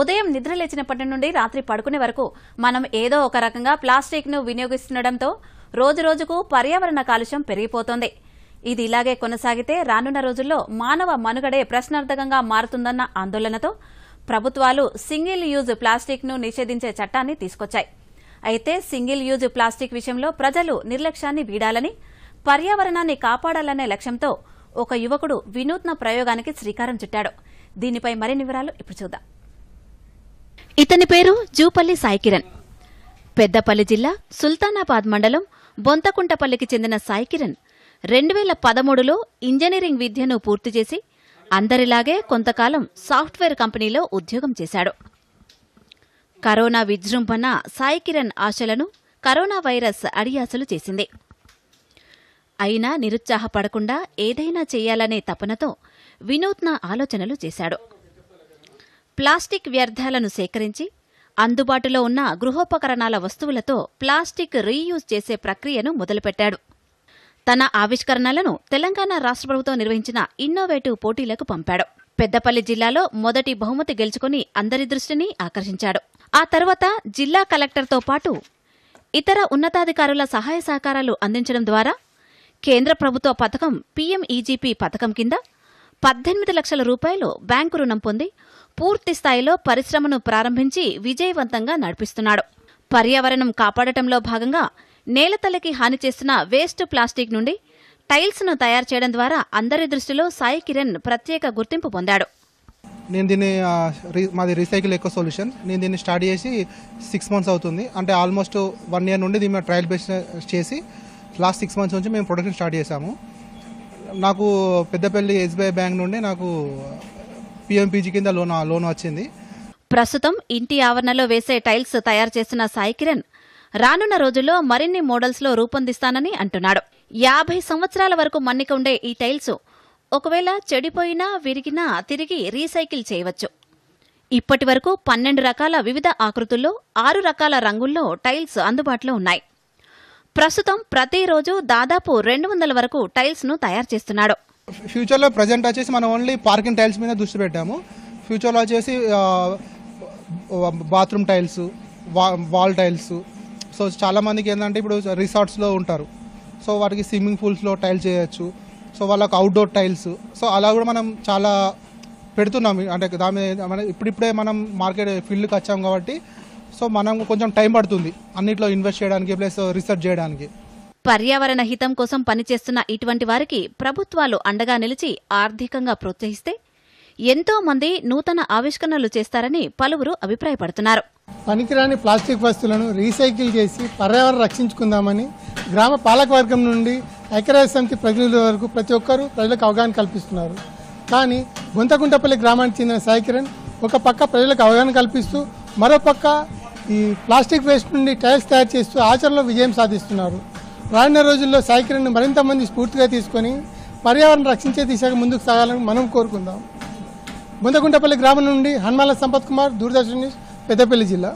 ఉదయం నిద్ర లేచినప్పటి నుండి రాత్రి పడుకునే వరకు మనం ఏదో ఒక రకంగా ప్లాస్టిక్ను వినియోగిస్తుండటంతో రోజురోజుకు పర్యావరణ కాలుష్యం పెరిగిపోతోంది ఇది ఇలాగే కొనసాగితే రానున్న రోజుల్లో మానవ మనుగడే ప్రశ్నార్థకంగా మారుతుందన్న ఆందోళనతో ప్రభుత్వాలు సింగిల్ యూజ్ ప్లాస్టిక్ను నిషేధించే చట్టాన్ని తీసుకొచ్చాయి అయితే సింగిల్ యూజ్ ప్లాస్టిక్ విషయంలో ప్రజలు నిర్లక్ష్యాన్ని వీడాలని పర్యావరణాన్ని కాపాడాలనే లక్ష్యంతో ఒక యువకుడు వినూత్న ప్రయోగానికి శ్రీకారం చుట్టాడు దీనిపై మరిన్ని వివరాలు ఇప్పుడు చూద్దాం ఇతని పేరు జూపల్లి సాయికిరణ్ పెద్దపల్లి జిల్లా సుల్తానాబాద్ మండలం బొంతకుంటపల్లికి చెందిన సాయికిరణ్ రెండు వేల పదమూడులో ఇంజనీరింగ్ విద్యను పూర్తి చేసి అందరిలాగే కొంతకాలం సాఫ్ట్వేర్ కంపెనీలో ఉద్యోగం చేశాడు కరోనా విజృంభణ సాయికిరణ్ ఆశలను కరోనా వైరస్ అడియాసలు చేసింది అయినా నిరుత్సాహపడకుండా ఏదైనా చేయాలనే తపనతో వినూత్న ఆలోచనలు చేశాడు ప్లాస్టిక్ వ్యర్థాలను సేకరించి అందుబాటులో ఉన్న గృహోపకరణాల వస్తువులతో ప్లాస్టిక్ రీయూజ్ చేసే ప్రక్రియను మొదలుపెట్టాడు తన ఆవిష్కరణలను తెలంగాణ రాష్ట్ర ప్రభుత్వం నిర్వహించిన ఇన్నోవేటివ్ పోటీలకు పంపాడు పెద్దపల్లి జిల్లాలో మొదటి బహుమతి గెలుచుకుని అందరి దృష్టిని ఆకర్షించాడు ఆ తర్వాత జిల్లా కలెక్టర్తో పాటు ఇతర ఉన్నతాధికారుల సహాయ సహకారాలు అందించడం ద్వారా కేంద్ర ప్రభుత్వ పథకం పీఎంఈజీపీ పథకం కింద పద్దెనిమిది లక్షల రూపాయలు బ్యాంకు రుణం పొంది పూర్తి స్థాయిలో పరిశ్రమను ప్రారంభించి విజయవంతంగా నడిపిస్తున్నాడు పర్యావరణం కాపాడటంలో భాగంగా నేలతలకి హాని చేసిన వేస్ట్ ప్లాస్టిక్ నుండి టైల్స్ను తయారు చేయడం ద్వారా అందరి దృష్టిలో సాయి కిరణ్ ప్రత్యేక గుర్తింపు పొందాడు నేను దీన్ని మాది రీసైకిల్ ఎక్కువ సొల్యూషన్ నేను దీన్ని స్టార్ట్ చేసి సిక్స్ మంత్స్ అవుతుంది అంటే ఆల్మోస్ట్ వన్ ఇయర్ నుండి దీన్ని ట్రయల్ బేస్ చేసి లాస్ట్ సిక్స్ మంత్స్ నుంచి మేము ప్రొడక్షన్ స్టార్ట్ చేశాము నాకు పెద్దపల్లి ఎస్బీఐ బ్యాంక్ నుండి నాకు పిఎంపీజీ కింద లోన్ లోన్ వచ్చింది ప్రస్తుతం ఇంటి ఆవరణలో వేసే టైల్స్ తయారు చేసిన సాయి కిరణ్ రానున్న రోజుల్లో మరిన్ని మోడల్స్లో రూపొందిస్తానని అంటున్నాడు యాభై సంవత్సరాల వరకు మన్నిక ఉండే ఈ టైల్స్ ఒకవేళ చెడిపోయినా విరిగినా తిరిగి రీసైకిల్ చేయవచ్చు ఇప్పటి వరకు పన్నెండు రకాల వివిధ ఆకృతుల్లో ఆరు రకాల రంగుల్లో టైల్స్ అందుబాటులో ఉన్నాయి ప్రస్తుతం ప్రతిరోజు దాదాపు రెండు వందల వరకు టైల్స్ను తయారు చేస్తున్నాడు ఫ్యూచర్లో ప్రజెంట్ వచ్చేసి మనం ఓన్లీ పార్కింగ్ టైల్స్ మీద దృష్టి పెట్టాము ఫ్యూచర్లో వచ్చేసి bathroom tiles wall tiles so చాలామందికి ఏంటంటే ఇప్పుడు రిసార్ట్స్లో ఉంటారు సో వాటికి స్విమ్మింగ్ పూల్స్లో టైల్స్ చేయొచ్చు సో వాళ్ళకు అవుట్డోర్ టైల్స్ సో అలా కూడా మనం చాలా పెడుతున్నాం అంటే దాని మన ఇప్పుడిప్పుడే మనం మార్కెట్ ఫీల్డ్కి వచ్చాం కాబట్టి సో మనం కొంచెం టైం పడుతుంది అన్నిట్లో ఇన్వెస్ట్ చేయడానికి ప్లస్ రీసెర్చ్ చేయడానికి పర్యావరణ హితం కోసం పనిచేస్తున్న ఇటువంటి వారికి ప్రభుత్వాలు అండగా నిలిచి ఆర్థికంగా ప్రోత్సహిస్తే ఎంతో మంది నూతన ఆవిష్కరణలు చేస్తారని పలువురు అభిప్రాయపడుతున్నారు పనికిరాని ప్లాస్టిక్ వస్తువులను రీసైకిల్ చేసి పర్యావరణ రక్షించుకుందామని గ్రామ పాలకవర్గం నుండి ఐక్యరాజ్య సమితి ప్రతినిధుల వరకు ప్రతి ఒక్కరూ ప్రజలకు అవగాహన కల్పిస్తున్నారు కానీ గుంతగుంటపల్లి గ్రామానికి చెందిన సాయికిరణ్ ఒక పక్క ప్రజలకు అవగాహన కల్పిస్తూ మరో పక్క ఈ ప్లాస్టిక్ వేస్ట్ నుండి టైల్స్ తయారు చేస్తూ ఆచరణలో విజయం సాధిస్తున్నారు రానున్న రోజుల్లో సాయి మరింత మంది స్ఫూర్తిగా తీసుకొని పర్యావరణ రక్షించే దిశగా ముందుకు సాగాలని మనం కోరుకుందాం ముందకుంటపల్లి గ్రామం నుండి హన్మాల సంపత్ కుమార్ దూరదర్శన్ న్యూస్ పెద్దపల్లి జిల్లా